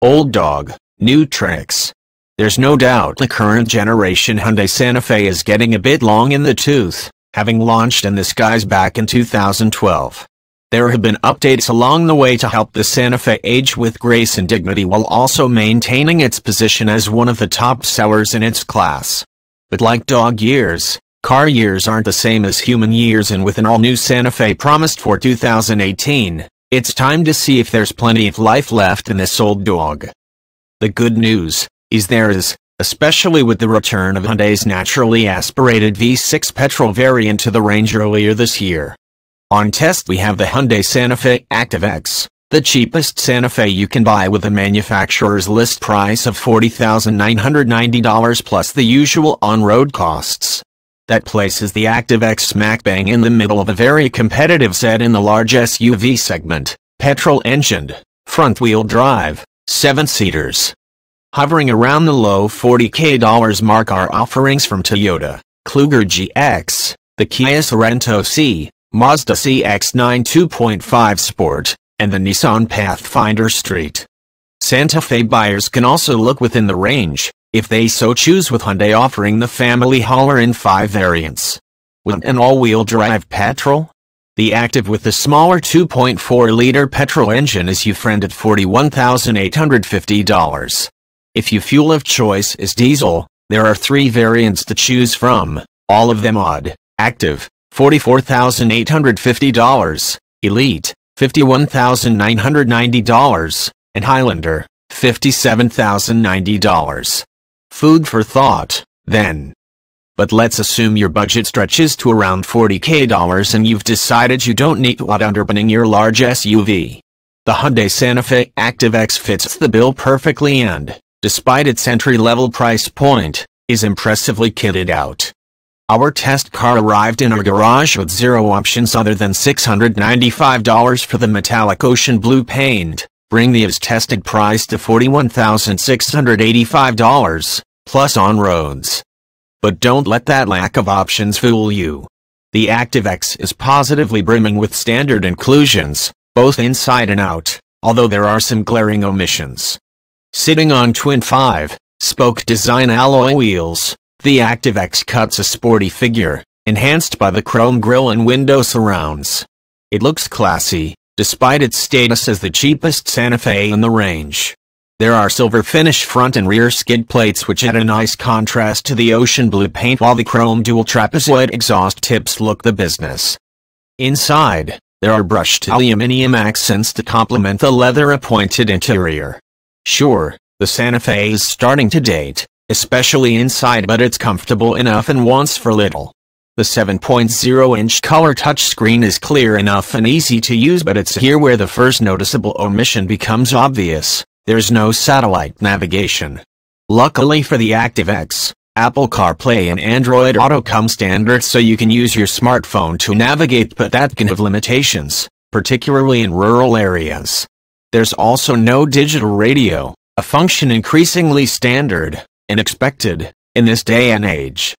Old dog, new tricks. There's no doubt the current generation Hyundai Santa Fe is getting a bit long in the tooth, having launched in the skies back in 2012. There have been updates along the way to help the Santa Fe age with grace and dignity while also maintaining its position as one of the top sellers in its class. But like dog years, car years aren't the same as human years and with an all-new Santa Fe promised for 2018, it's time to see if there's plenty of life left in this old dog. The good news is there is, especially with the return of Hyundai's naturally aspirated V6 petrol variant to the range earlier this year. On test we have the Hyundai Santa Fe Active X, the cheapest Santa Fe you can buy with a manufacturer's list price of $40,990 plus the usual on-road costs that places the Active X smack-bang in the middle of a very competitive set in the large SUV segment, petrol-engined, front-wheel drive, seven-seaters. Hovering around the low $40k mark are offerings from Toyota, Kluger GX, the Kia Sorento C, Mazda CX-9 2.5 Sport, and the Nissan Pathfinder Street. Santa Fe buyers can also look within the range, if they so choose with Hyundai offering the family hauler in five variants. With an all-wheel drive petrol, the Active with the smaller 2.4-liter petrol engine is you friend at $41,850. If your fuel of choice is diesel, there are three variants to choose from, all of them odd, active, $44,850, elite, $51,990, and Highlander, $57,090. Food for thought, then. But let's assume your budget stretches to around $40k and you've decided you don't need what underpinning your large SUV. The Hyundai Santa Fe Active X fits the bill perfectly and, despite its entry-level price point, is impressively kitted out. Our test car arrived in our garage with zero options other than $695 for the metallic ocean blue paint, bring the as tested price to $41,685 plus on roads. But don't let that lack of options fool you. The ActiveX is positively brimming with standard inclusions, both inside and out, although there are some glaring omissions. Sitting on twin 5, spoke design alloy wheels, the ActiveX cuts a sporty figure, enhanced by the chrome grille and window surrounds. It looks classy, despite its status as the cheapest Santa Fe in the range. There are silver finish front and rear skid plates which add a nice contrast to the ocean blue paint while the chrome dual trapezoid exhaust tips look the business. Inside, there are brushed aluminum accents to complement the leather-appointed interior. Sure, the Santa Fe is starting to date, especially inside but it's comfortable enough and wants for little. The 7.0-inch color touchscreen is clear enough and easy to use but it's here where the first noticeable omission becomes obvious. There's no satellite navigation. Luckily for the ActiveX, Apple CarPlay and Android Auto come standard so you can use your smartphone to navigate but that can have limitations, particularly in rural areas. There's also no digital radio, a function increasingly standard and expected in this day and age.